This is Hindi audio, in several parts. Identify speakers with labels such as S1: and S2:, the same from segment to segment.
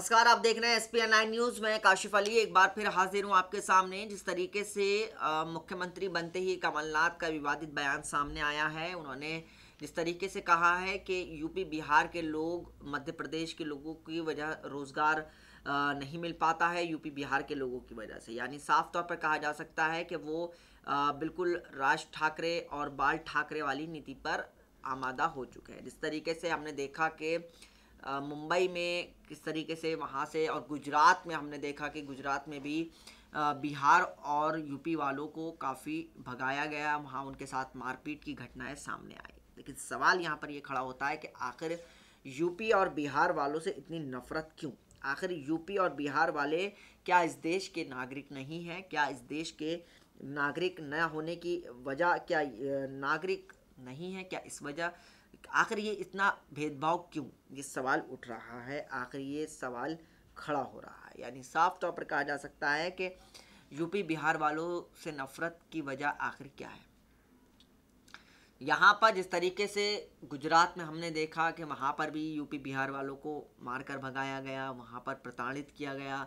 S1: नमस्कार आप देख रहे हैं एसपीएन नाइन न्यूज़ में काशिफ अली एक बार फिर हाजिर हूं आपके सामने जिस तरीके से मुख्यमंत्री बनते ही कमलनाथ का विवादित बयान सामने आया है उन्होंने जिस तरीके से कहा है कि यूपी बिहार के लोग मध्य प्रदेश के लोगों की वजह रोज़गार नहीं मिल पाता है यूपी बिहार के लोगों की वजह से यानी साफ तौर पर कहा जा सकता है कि वो बिल्कुल राज ठाकरे और बाल ठाकरे वाली नीति पर आमादा हो चुके हैं जिस तरीके से हमने देखा कि मुंबई में किस तरीके से वहाँ से और गुजरात में हमने देखा कि गुजरात में भी बिहार और यूपी वालों को काफ़ी भगाया गया वहाँ उनके साथ मारपीट की घटनाएं सामने आई लेकिन सवाल यहाँ पर ये खड़ा होता है कि आखिर यूपी और बिहार वालों से इतनी नफरत क्यों आखिर यूपी और बिहार वाले क्या इस देश के नागरिक नहीं हैं क्या इस देश के नागरिक न होने की वजह क्या नागरिक नहीं है क्या इस वजह आखिर ये इतना भेदभाव क्यों ये सवाल उठ रहा है आखिर ये सवाल खड़ा हो रहा है यानी साफ तौर पर कहा जा सकता है कि यूपी बिहार वालों से नफरत की वजह आखिर क्या है यहाँ पर जिस तरीके से गुजरात में हमने देखा कि वहाँ पर भी यूपी बिहार वालों को मारकर भगाया गया वहाँ पर प्रताड़ित किया गया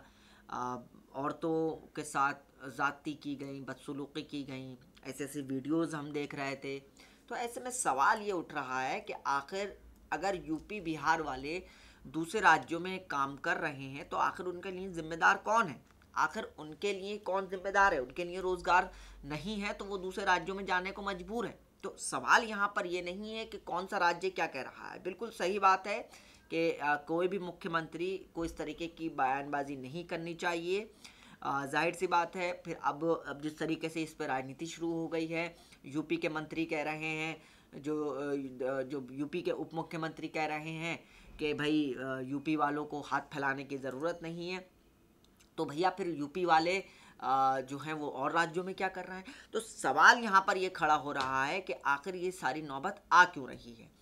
S1: औरतों के साथ ज़ाती की गई बदसलूक़ी की गई ऐसे ऐसे वीडियोज़ हम देख रहे थे तो ऐसे में सवाल ये उठ रहा है कि आखिर अगर यूपी बिहार वाले दूसरे राज्यों में काम कर रहे हैं तो आखिर उनके लिए जिम्मेदार कौन है आखिर उनके लिए कौन जिम्मेदार है उनके लिए रोज़गार नहीं है तो वो दूसरे राज्यों में जाने को मजबूर है तो सवाल यहाँ पर ये नहीं है कि कौन सा राज्य क्या कह रहा है बिल्कुल सही बात है कि कोई भी मुख्यमंत्री को इस तरीके की बयानबाजी नहीं करनी चाहिए जाहिर सी बात है फिर अब अब जिस तरीके से इस पर राजनीति शुरू हो गई है यूपी के मंत्री कह रहे हैं जो जो यूपी के उप मुख्यमंत्री कह रहे हैं कि भाई यूपी वालों को हाथ फैलाने की ज़रूरत नहीं है तो भैया फिर यूपी वाले जो हैं वो और राज्यों में क्या कर रहे हैं तो सवाल यहाँ पर ये खड़ा हो रहा है कि आखिर ये सारी नौबत आ क्यों रही है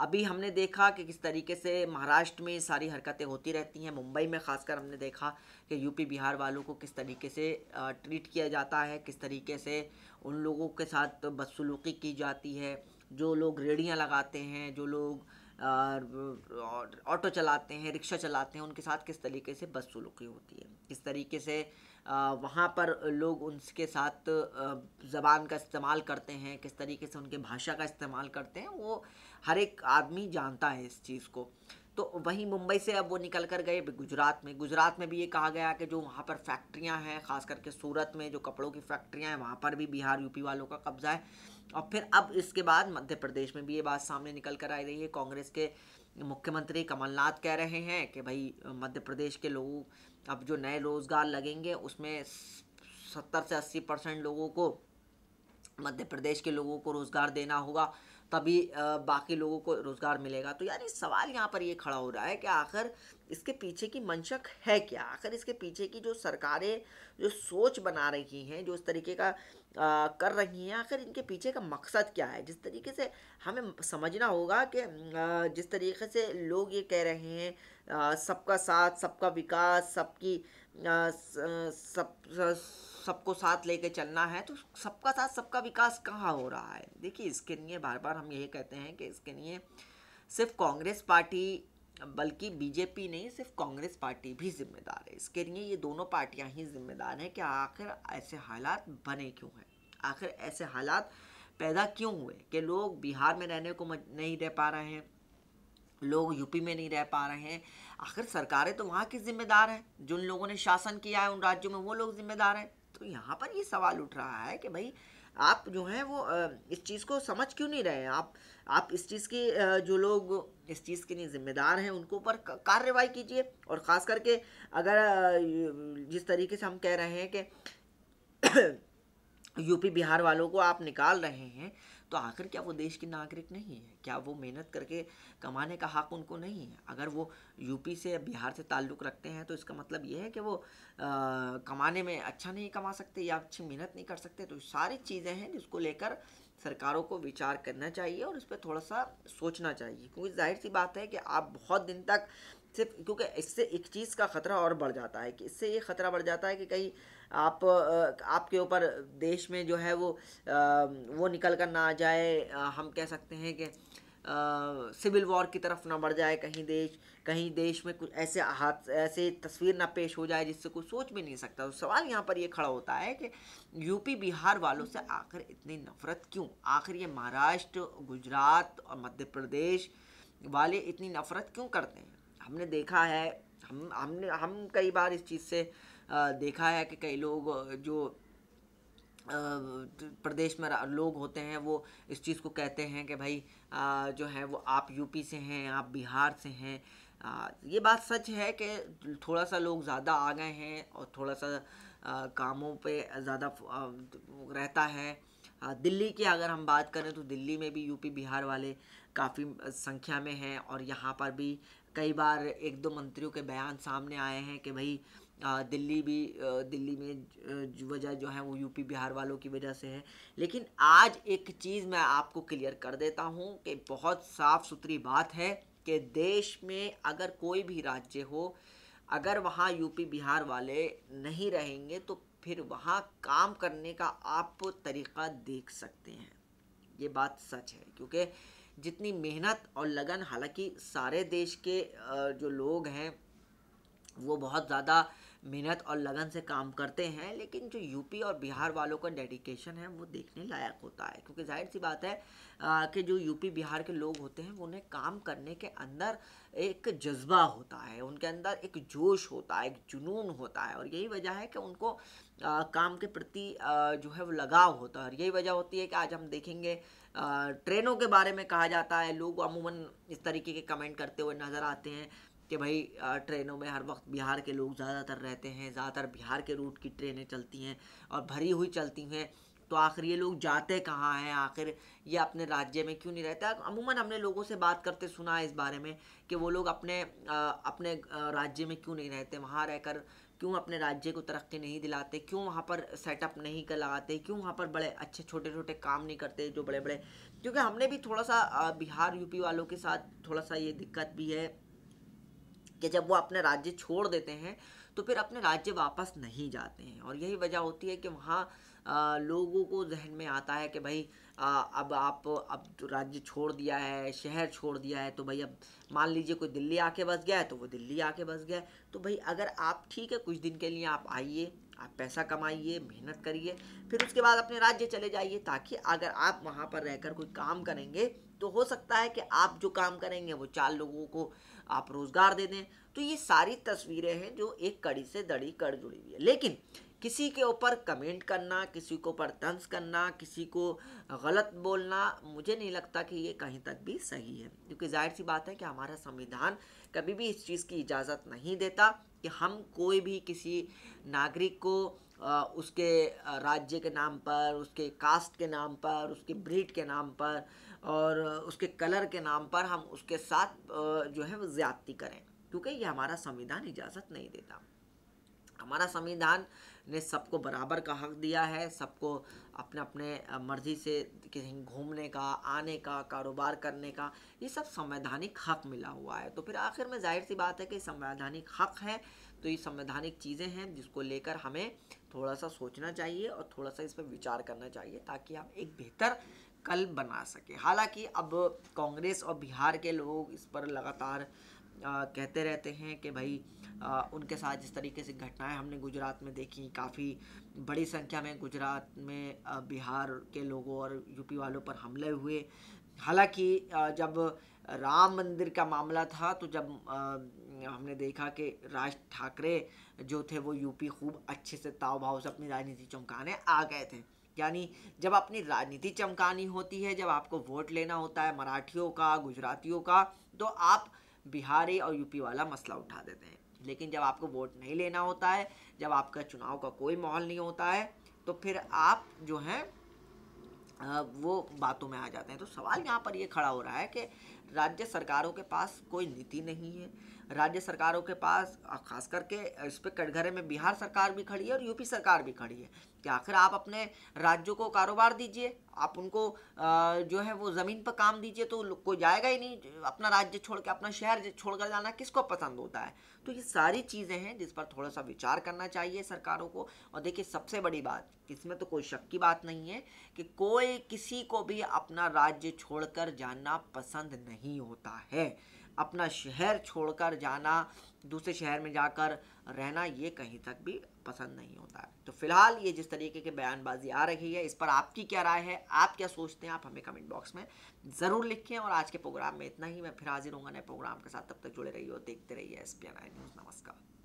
S1: अभी हमने देखा कि किस तरीके से महाराष्ट्र में सारी हरकतें होती रहती हैं मुंबई में खासकर हमने देखा कि यूपी बिहार वालों को किस तरीके से ट्रीट किया जाता है किस तरीके से उन लोगों के साथ बदसलूकी की जाती है जो लोग रेड़ियाँ लगाते हैं जो लोग ऑटो चलाते हैं रिक्शा चलाते हैं उनके साथ किस तरीके से बदसलूकी होती है किस तरीके से वहाँ पर लोग उनके साथ ज़बान का इस्तेमाल करते हैं किस तरीके से उनके भाषा का इस्तेमाल करते हैं वो हर एक आदमी जानता है इस चीज़ को तो वहीं मुंबई से अब वो निकल कर गए गुजरात में गुजरात में भी ये कहा गया कि जो वहाँ पर फैक्ट्रियाँ हैं ख़ास करके सूरत में जो कपड़ों की फैक्ट्रियाँ हैं वहाँ पर भी बिहार यूपी वालों का कब्ज़ा है और फिर अब इसके बाद मध्य प्रदेश में भी ये बात सामने निकल कर आ रही है कांग्रेस के मुख्यमंत्री कमलनाथ कह रहे हैं कि भाई मध्य प्रदेश के लोग अब जो नए रोज़गार लगेंगे उसमें सत्तर से अस्सी परसेंट लोगों को मध्य प्रदेश के लोगों को रोज़गार देना होगा तभी बाकी लोगों को रोज़गार मिलेगा तो यार ये सवाल यहाँ पर ये खड़ा हो रहा है कि आखिर इसके पीछे की मंशक है क्या आखिर इसके पीछे की जो सरकारें जो सोच बना रही हैं जो इस तरीके का आ, कर रही हैं आखिर इनके पीछे का मकसद क्या है जिस तरीके से हमें समझना होगा कि जिस तरीके से लोग ये कह रहे हैं सबका साथ सबका विकास सबकी सब, सब सबको साथ लेके चलना है तो सबका साथ सबका विकास कहाँ हो रहा है देखिए इसके लिए बार बार हम यही कहते हैं कि इसके लिए सिर्फ कांग्रेस पार्टी बल्कि बीजेपी नहीं सिर्फ कांग्रेस पार्टी भी जिम्मेदार है इसके लिए ये दोनों पार्टियां ही जिम्मेदार हैं कि आखिर ऐसे हालात बने क्यों हैं आखिर ऐसे हालात पैदा क्यों हुए कि लोग बिहार में रहने को नहीं रह पा रहे हैं लोग यूपी में नहीं रह पा रहे हैं आखिर सरकारें तो वहाँ की जिम्मेदार हैं जिन लोगों ने शासन किया है उन राज्यों में वो लोग जिम्मेदार हैं तो यहाँ पर ये सवाल उठ रहा है कि भाई आप जो हैं वो इस चीज़ को समझ क्यों नहीं रहे हैं आप आप इस चीज़ की जो लोग इस चीज़ के लिए ज़िम्मेदार हैं उनको पर कार्रवाई कीजिए और ख़ास करके अगर जिस तरीके से हम कह रहे हैं कि यूपी बिहार वालों को आप निकाल रहे हैं तो आखिर क्या वो देश की नागरिक नहीं है क्या वो मेहनत करके कमाने का हक उनको नहीं है अगर वो यूपी से बिहार से ताल्लुक़ रखते हैं तो इसका मतलब ये है कि वो आ, कमाने में अच्छा नहीं कमा सकते या अच्छी मेहनत नहीं कर सकते तो सारी चीज़ें हैं जिसको लेकर सरकारों को विचार करना चाहिए और उस पर थोड़ा सा सोचना चाहिए क्योंकि जाहिर सी बात है कि आप बहुत दिन तक सिर्फ क्योंकि इससे एक चीज़ का ख़तरा और बढ़ जाता है कि इससे ये ख़तरा बढ़ जाता है कि कहीं आप आपके ऊपर देश में जो है वो वो निकल कर ना आ जाए हम कह सकते हैं कि सिविल वॉर की तरफ ना बढ़ जाए कहीं देश कहीं देश में कुछ ऐसे हाथ ऐसे तस्वीर ना पेश हो जाए जिससे कोई सोच भी नहीं सकता तो सवाल यहाँ पर ये यह खड़ा होता है कि यूपी बिहार वालों से आखिर इतनी नफ़रत क्यों आखिर ये महाराष्ट्र गुजरात और मध्य प्रदेश वाले इतनी नफ़रत क्यों करते हैं हमने देखा है हम हमने हम कई बार इस चीज़ से देखा है कि कई लोग जो प्रदेश में लोग होते हैं वो इस चीज़ को कहते हैं कि भाई जो है वो आप यूपी से हैं आप बिहार से हैं ये बात सच है कि थोड़ा सा लोग ज़्यादा आ गए हैं और थोड़ा सा कामों पे ज़्यादा रहता है दिल्ली की अगर हम बात करें तो दिल्ली में भी यूपी बिहार वाले काफ़ी संख्या में हैं और यहाँ पर भी कई बार एक दो मंत्रियों के बयान सामने आए हैं कि भाई दिल्ली भी दिल्ली में वजह जो है वो यूपी बिहार वालों की वजह से है लेकिन आज एक चीज़ मैं आपको क्लियर कर देता हूँ कि बहुत साफ सुथरी बात है कि देश में अगर कोई भी राज्य हो अगर वहाँ यूपी बिहार वाले नहीं रहेंगे तो फिर वहाँ काम करने का आप तरीक़ा देख सकते हैं ये बात सच है क्योंकि जितनी मेहनत और लगन हालांकि सारे देश के जो लोग हैं वो बहुत ज़्यादा मेहनत और लगन से काम करते हैं लेकिन जो यूपी और बिहार वालों का डेडिकेशन है वो देखने लायक होता है क्योंकि जाहिर सी बात है कि जो यूपी बिहार के लोग होते हैं उन्हें काम करने के अंदर एक जज्बा होता है उनके अंदर एक जोश होता है एक जुनून होता है और यही वजह है कि उनको काम के प्रति जो है वो लगाव होता है और यही वजह होती है कि आज हम देखेंगे ट्रेनों के बारे में कहा जाता है लोग अमूमन इस तरीके के कमेंट करते हुए नज़र आते हैं कि भाई ट्रेनों में हर वक्त बिहार के लोग ज़्यादातर रहते हैं ज़्यादातर बिहार के रूट की ट्रेनें चलती हैं और भरी हुई चलती हैं तो आखिर ये लोग जाते कहाँ हैं आखिर ये अपने राज्य में क्यों नहीं रहते अमूमन हमने लोगों से बात करते सुना है इस बारे में कि वो लोग अपने आ, अपने राज्य में क्यों नहीं रहते वहाँ रहकर क्यों अपने राज्य को तरक्की नहीं दिलाते क्यों वहाँ पर सेटअप नहीं कर लगाते क्यों वहाँ पर बड़े अच्छे छोटे छोटे काम नहीं करते जो बड़े बड़े क्योंकि हमने भी थोड़ा सा बिहार यूपी वालों के साथ थोड़ा सा ये दिक्कत भी है कि जब वो अपने राज्य छोड़ देते हैं तो फिर अपने राज्य वापस नहीं जाते हैं और यही वजह होती है कि वहाँ आ, लोगों को जहन में आता है कि भाई आ, अब आप अब राज्य छोड़ दिया है शहर छोड़ दिया है तो भाई अब मान लीजिए कोई दिल्ली आके बस गया है तो वो दिल्ली आके बस गया है तो भाई अगर आप ठीक है कुछ दिन के लिए आप आइए आप पैसा कमाइए मेहनत करिए फिर उसके बाद अपने राज्य चले जाइए ताकि अगर आप वहाँ पर रहकर कोई काम करेंगे तो हो सकता है कि आप जो काम करेंगे वो चार लोगों को आप रोज़गार दे दें तो ये सारी तस्वीरें हैं जो एक कड़ी से दड़ी कड़ जुड़ी हुई है लेकिन किसी के ऊपर कमेंट करना किसी के ऊपर तंज करना किसी को गलत बोलना मुझे नहीं लगता कि ये कहीं तक भी सही है क्योंकि जाहिर सी बात है कि हमारा संविधान कभी भी इस चीज़ की इजाज़त नहीं देता कि हम कोई भी किसी नागरिक को उसके राज्य के नाम पर उसके कास्ट के नाम पर उसके ब्रीड के नाम पर और उसके कलर के नाम पर हम उसके साथ जो है वो ज़्यादती करें क्योंकि ये हमारा संविधान इजाज़त नहीं देता हमारा संविधान ने सबको बराबर का हक दिया है सबको अपने अपने मर्जी से कहीं घूमने का आने का कारोबार करने का ये सब संवैधानिक हक मिला हुआ है तो फिर आखिर में जाहिर सी बात है कि संवैधानिक हक है तो ये संवैधानिक चीज़ें हैं जिसको लेकर हमें थोड़ा सा सोचना चाहिए और थोड़ा सा इस पर विचार करना चाहिए ताकि हम एक बेहतर कल बना सके हालांकि अब कांग्रेस और बिहार के लोग इस पर लगातार आ, कहते रहते हैं कि भाई आ, उनके साथ जिस तरीके से घटनाएं हमने गुजरात में देखी काफ़ी बड़ी संख्या में गुजरात में आ, बिहार के लोगों और यूपी वालों पर हमले हुए हालांकि जब राम मंदिर का मामला था तो जब आ, हमने देखा कि राज ठाकरे जो थे वो यूपी खूब अच्छे से ताव भाव से अपनी राजनीति चमकाने आ गए थे यानी जब अपनी राजनीति चमकानी होती है जब आपको वोट लेना होता है मराठियों का गुजरातियों का तो आप बिहारी और यूपी वाला मसला उठा देते हैं लेकिन जब आपको वोट नहीं लेना होता है जब आपका चुनाव का कोई माहौल नहीं होता है तो फिर आप जो हैं वो बातों में आ जाते हैं तो सवाल यहाँ पर ये खड़ा हो रहा है कि राज्य सरकारों के पास कोई नीति नहीं है राज्य सरकारों के पास खास करके इस पर कटघरे में बिहार सरकार भी खड़ी है और यूपी सरकार भी खड़ी है कि आखिर आप अपने राज्यों को कारोबार दीजिए आप उनको जो है वो ज़मीन पर काम दीजिए तो कोई जाएगा ही नहीं अपना राज्य छोड़ के अपना शहर छोड़ कर जाना किसको पसंद होता है तो ये सारी चीज़ें हैं जिस पर थोड़ा सा विचार करना चाहिए सरकारों को और देखिए सबसे बड़ी बात इसमें तो कोई शक की बात नहीं है कि कोई किसी को भी अपना राज्य छोड़कर जाना पसंद नहीं होता है अपना शहर छोड़कर जाना दूसरे शहर में जाकर रहना ये कहीं तक भी पसंद नहीं होता है तो फिलहाल ये जिस तरीके की बयानबाजी आ रही है इस पर आपकी क्या राय है आप क्या सोचते हैं आप हमें कमेंट बॉक्स में ज़रूर लिखें और आज के प्रोग्राम में इतना ही मैं फिर हाजिर हूँ नए प्रोग्राम के साथ तब तक जुड़े रहिए और देखते रहिए S P N I news नमस्कार